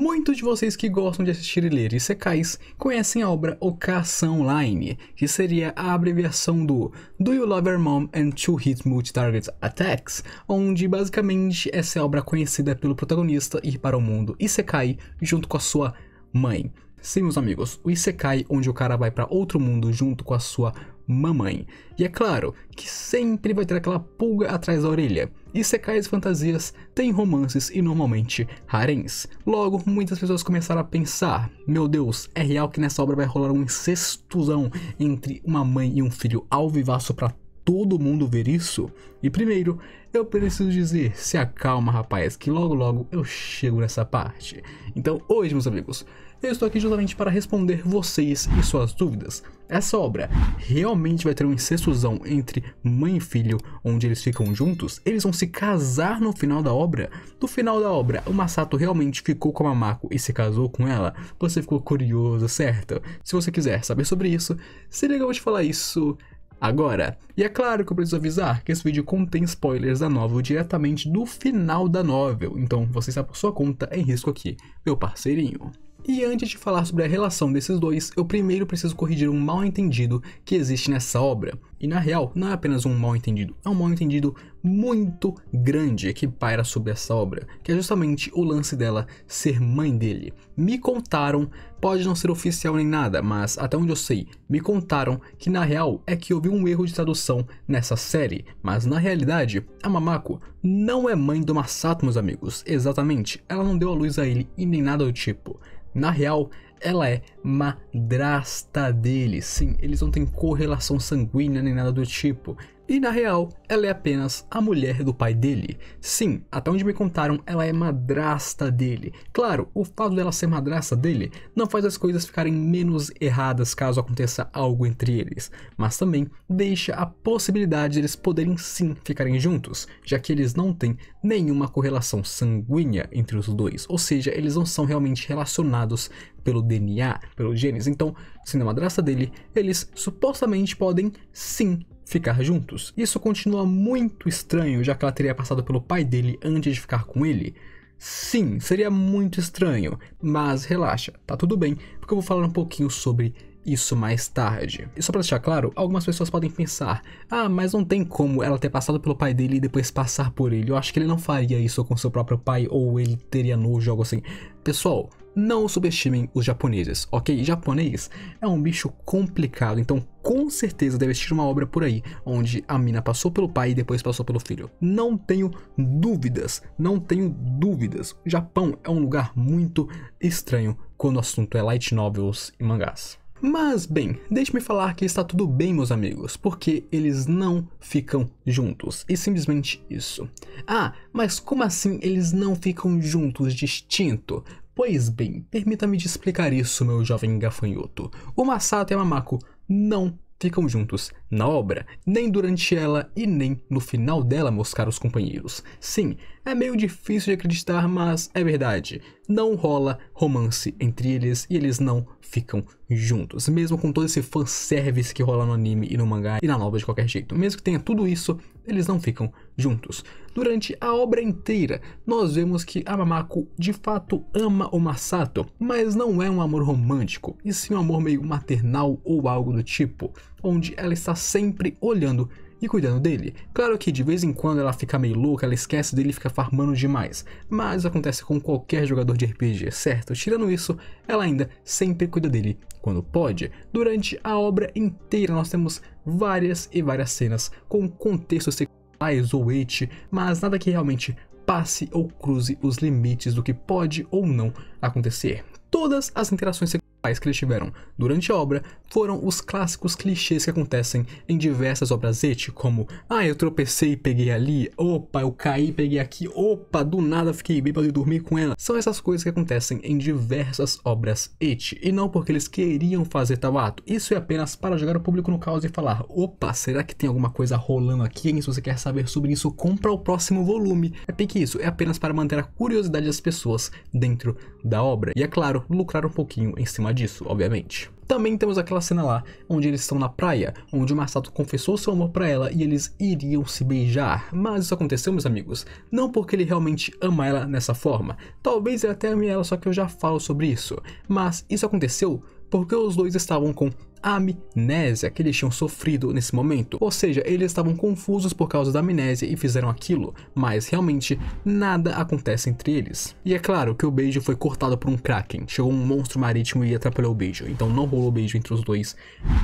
Muitos de vocês que gostam de assistir e ler Isekais conhecem a obra Ocação Online, que seria a abreviação do Do You Love Your Mom and Two Hit Multi-Target Attacks, onde basicamente essa é obra é conhecida pelo protagonista ir para o mundo Isekai junto com a sua mãe. Sim, meus amigos, o Isekai onde o cara vai para outro mundo junto com a sua mamãe. E é claro que sempre vai ter aquela pulga atrás da orelha. Isekais e fantasias têm romances e normalmente harens. Logo, muitas pessoas começaram a pensar: meu Deus, é real que nessa obra vai rolar um incestuzão entre uma mãe e um filho ao vivaço pra todo mundo ver isso? E primeiro, eu preciso dizer, se acalma rapaz, que logo logo eu chego nessa parte. Então hoje, meus amigos, eu estou aqui justamente para responder vocês e suas dúvidas. Essa obra realmente vai ter um incestuzão entre mãe e filho, onde eles ficam juntos? Eles vão se casar no final da obra? No final da obra, o Masato realmente ficou com a Mamako e se casou com ela? Você ficou curioso, certo? Se você quiser saber sobre isso, seria legal te falar isso agora. E é claro que eu preciso avisar que esse vídeo contém spoilers da novel diretamente do final da novel, então você está por sua conta em risco aqui, meu parceirinho. E antes de falar sobre a relação desses dois, eu primeiro preciso corrigir um mal entendido que existe nessa obra. E na real, não é apenas um mal entendido, é um mal entendido muito grande que paira sobre essa obra, que é justamente o lance dela ser mãe dele. Me contaram, pode não ser oficial nem nada, mas até onde eu sei, me contaram que na real é que houve um erro de tradução nessa série, mas na realidade, a Mamako não é mãe do Masato, meus amigos, exatamente, ela não deu a luz a ele e nem nada do tipo. Na real, ela é madrasta dele. Sim, eles não têm correlação sanguínea nem nada do tipo e na real, ela é apenas a mulher do pai dele. Sim, até onde me contaram, ela é madrasta dele. Claro, o fato dela ser madrasta dele não faz as coisas ficarem menos erradas caso aconteça algo entre eles, mas também deixa a possibilidade de eles poderem sim ficarem juntos, já que eles não têm nenhuma correlação sanguínea entre os dois, ou seja, eles não são realmente relacionados pelo DNA, pelo genes. Então, sendo a madrasta dele, eles supostamente podem sim ficar juntos. Isso continua muito estranho, já que ela teria passado pelo pai dele antes de ficar com ele. Sim, seria muito estranho, mas relaxa, tá tudo bem, porque eu vou falar um pouquinho sobre isso mais tarde. E só pra deixar claro, algumas pessoas podem pensar, ah, mas não tem como ela ter passado pelo pai dele e depois passar por ele. Eu acho que ele não faria isso com seu próprio pai ou ele teria nojo, algo assim. Pessoal, não subestimem os japoneses, ok? Japonês é um bicho complicado, então com certeza deve existir uma obra por aí onde a mina passou pelo pai e depois passou pelo filho. Não tenho dúvidas, não tenho dúvidas. O Japão é um lugar muito estranho quando o assunto é light novels e mangás. Mas bem, deixe-me falar que está tudo bem, meus amigos, porque eles não ficam juntos. E simplesmente isso. Ah, mas como assim eles não ficam juntos distinto? Pois bem, permita-me te explicar isso, meu jovem gafanhoto. O Masato e a Mamako não ficam juntos na obra, nem durante ela e nem no final dela, meus caros companheiros. Sim, é meio difícil de acreditar, mas é verdade. Não rola romance entre eles e eles não ficam juntos, mesmo com todo esse fanservice que rola no anime e no mangá e na obra de qualquer jeito. Mesmo que tenha tudo isso, eles não ficam juntos. Durante a obra inteira, nós vemos que a Mamako de fato ama o Masato, mas não é um amor romântico, e sim um amor meio maternal ou algo do tipo onde ela está sempre olhando e cuidando dele. Claro que de vez em quando ela fica meio louca, ela esquece dele e fica farmando demais, mas acontece com qualquer jogador de RPG, certo? Tirando isso, ela ainda sempre cuida dele quando pode. Durante a obra inteira nós temos várias e várias cenas com contextos sexuais ou hate, mas nada que realmente passe ou cruze os limites do que pode ou não acontecer. Todas as interações sexuais principais que eles tiveram durante a obra foram os clássicos clichês que acontecem em diversas obras et, como ah, eu tropecei e peguei ali, opa, eu caí e peguei aqui, opa, do nada fiquei bêbado e dormi com ela. São essas coisas que acontecem em diversas obras et, e não porque eles queriam fazer tal ato. Isso é apenas para jogar o público no caos e falar, opa, será que tem alguma coisa rolando aqui? E se você quer saber sobre isso, compra o próximo volume. É pique isso, é apenas para manter a curiosidade das pessoas dentro da obra. E é claro, lucrar um pouquinho em cima disso, obviamente. Também temos aquela cena lá onde eles estão na praia, onde o Masato confessou seu amor para ela e eles iriam se beijar. Mas isso aconteceu, meus amigos, não porque ele realmente ama ela nessa forma. Talvez ele até ame ela, só que eu já falo sobre isso. Mas isso aconteceu porque os dois estavam com amnésia que eles tinham sofrido nesse momento. Ou seja, eles estavam confusos por causa da amnésia e fizeram aquilo, mas realmente nada acontece entre eles. E é claro que o beijo foi cortado por um kraken, chegou um monstro marítimo e atrapalhou o beijo, então não rolou beijo entre os dois,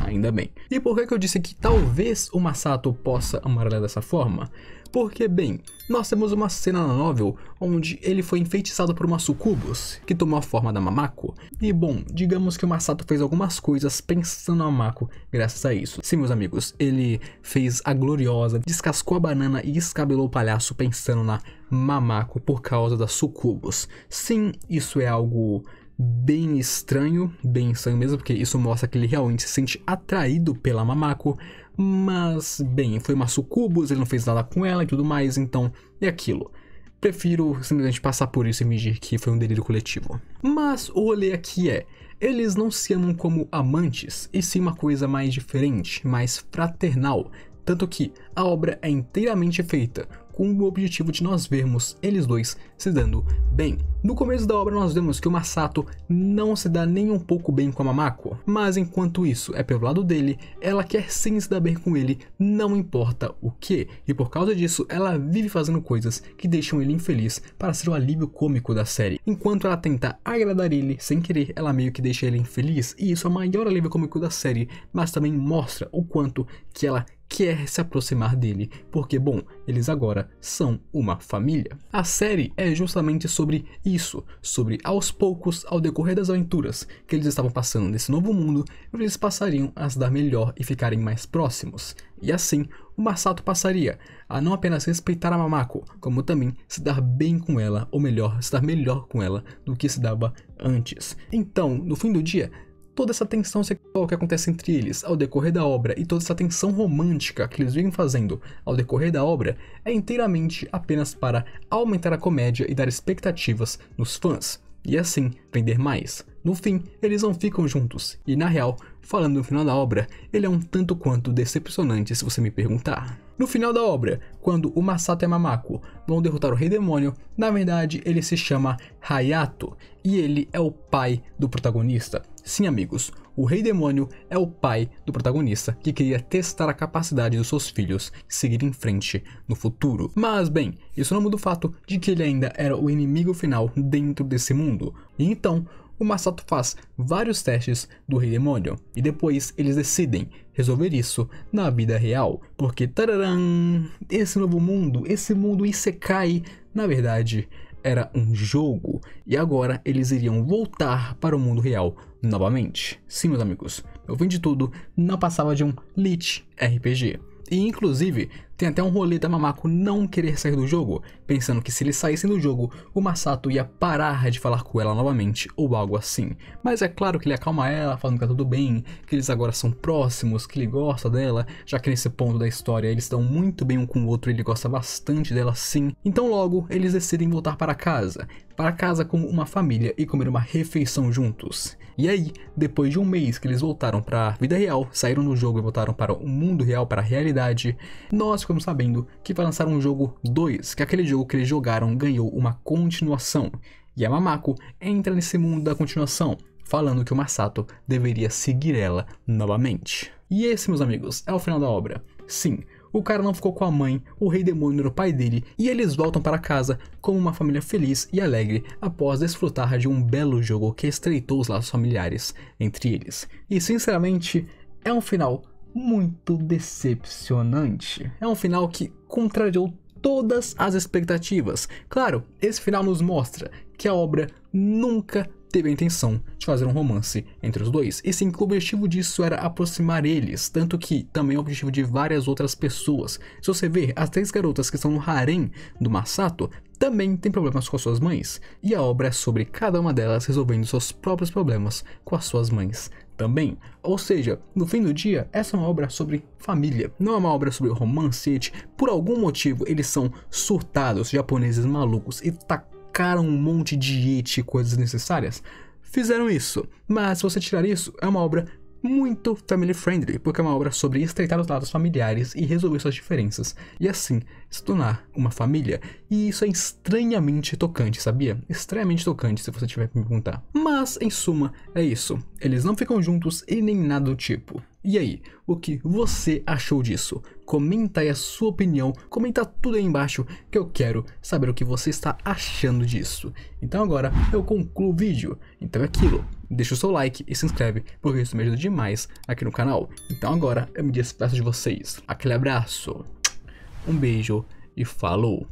ainda bem. E por que, que eu disse que talvez o Masato possa amar ela dessa forma? Porque, bem, nós temos uma cena na novel onde ele foi enfeitiçado por uma sucubus, que tomou a forma da Mamako. E bom, digamos que o Masato fez algumas coisas pensando na Mamako graças a isso. Sim, meus amigos, ele fez a gloriosa, descascou a banana e escabelou o palhaço pensando na Mamako por causa da sucubus. Sim, isso é algo bem estranho, bem estranho mesmo, porque isso mostra que ele realmente se sente atraído pela Mamako, mas, bem, foi uma sucubus, ele não fez nada com ela e tudo mais, então é aquilo. Prefiro simplesmente passar por isso e fingir que foi um delírio coletivo. Mas o rolê aqui é: eles não se amam como amantes, e sim uma coisa mais diferente, mais fraternal. Tanto que a obra é inteiramente feita com o objetivo de nós vermos eles dois se dando bem. No começo da obra nós vemos que o Masato não se dá nem um pouco bem com a Mamako, mas enquanto isso é pelo lado dele, ela quer sim se dar bem com ele, não importa o que, e por causa disso ela vive fazendo coisas que deixam ele infeliz para ser o alívio cômico da série. Enquanto ela tenta agradar ele, sem querer, ela meio que deixa ele infeliz, e isso é o maior alívio cômico da série, mas também mostra o quanto que ela quer é se aproximar dele, porque, bom, eles agora são uma família. A série é justamente sobre isso, sobre aos poucos, ao decorrer das aventuras que eles estavam passando nesse novo mundo, eles passariam a se dar melhor e ficarem mais próximos. E assim, o Masato passaria a não apenas respeitar a Mamako, como também se dar bem com ela, ou melhor, se dar melhor com ela do que se dava antes. Então, no fim do dia, toda essa tensão sexual que acontece entre eles ao decorrer da obra e toda essa tensão romântica que eles vivem fazendo ao decorrer da obra é inteiramente apenas para aumentar a comédia e dar expectativas nos fãs, e assim vender mais. No fim, eles não ficam juntos, e na real, falando no final da obra, ele é um tanto quanto decepcionante se você me perguntar. No final da obra, quando o Masato e Mamako vão derrotar o Rei Demônio, na verdade ele se chama Hayato e ele é o pai do protagonista. Sim, amigos, o Rei Demônio é o pai do protagonista que queria testar a capacidade dos seus filhos de seguir em frente no futuro. Mas, bem, isso não muda o fato de que ele ainda era o inimigo final dentro desse mundo. E então, o Masato faz vários testes do Rei Demônio e depois eles decidem resolver isso na vida real, porque tararam, esse novo mundo, esse mundo Isekai, na verdade, era um jogo e agora eles iriam voltar para o mundo real novamente. Sim, meus amigos, eu fim de tudo não passava de um Lich RPG. E inclusive, tem até um rolê da Mamako não querer sair do jogo, pensando que se eles saíssem do jogo, o Masato ia parar de falar com ela novamente, ou algo assim. Mas é claro que ele acalma ela, falando que tá tudo bem, que eles agora são próximos, que ele gosta dela, já que nesse ponto da história eles estão muito bem um com o outro e ele gosta bastante dela sim. Então logo, eles decidem voltar para casa, para casa como uma família e comer uma refeição juntos. E aí, depois de um mês que eles voltaram para a vida real, saíram do jogo e voltaram para o mundo real, para a realidade, nós ficamos sabendo que vai lançar um jogo 2, que é aquele jogo que eles jogaram ganhou uma continuação. E a Mamako entra nesse mundo da continuação, falando que o Masato deveria seguir ela novamente. E esse, meus amigos, é o final da obra. Sim, o cara não ficou com a mãe, o rei demônio era o pai dele, e eles voltam para casa como uma família feliz e alegre após desfrutar de um belo jogo que estreitou os laços familiares entre eles. E sinceramente, é um final muito decepcionante. É um final que contrariou todas as expectativas. Claro, esse final nos mostra que a obra nunca teve a intenção de fazer um romance entre os dois, e sim que o objetivo disso era aproximar eles, tanto que também é o objetivo de várias outras pessoas. Se você ver, as três garotas que estão no harém do Masato também têm problemas com as suas mães, e a obra é sobre cada uma delas resolvendo seus próprios problemas com as suas mães também. Ou seja, no fim do dia, essa é uma obra sobre família, não é uma obra sobre romancete. Por algum motivo, eles são surtados, japoneses malucos, e tacaram um monte de it e coisas necessárias. Fizeram isso, mas se você tirar isso, é uma obra muito family friendly, porque é uma obra sobre estreitar os laços familiares e resolver suas diferenças, e assim se tornar uma família. E isso é estranhamente tocante, sabia? Estranhamente tocante, se você tiver que me perguntar. Mas, em suma, é isso. Eles não ficam juntos e nem nada do tipo. E aí, o que você achou disso? Comenta aí a sua opinião, comenta tudo aí embaixo que eu quero saber o que você está achando disso. Então agora eu concluo o vídeo. Então é aquilo, deixa o seu like e se inscreve, porque isso me ajuda demais aqui no canal. Então agora eu me despeço de vocês. Aquele abraço, um beijo e falou!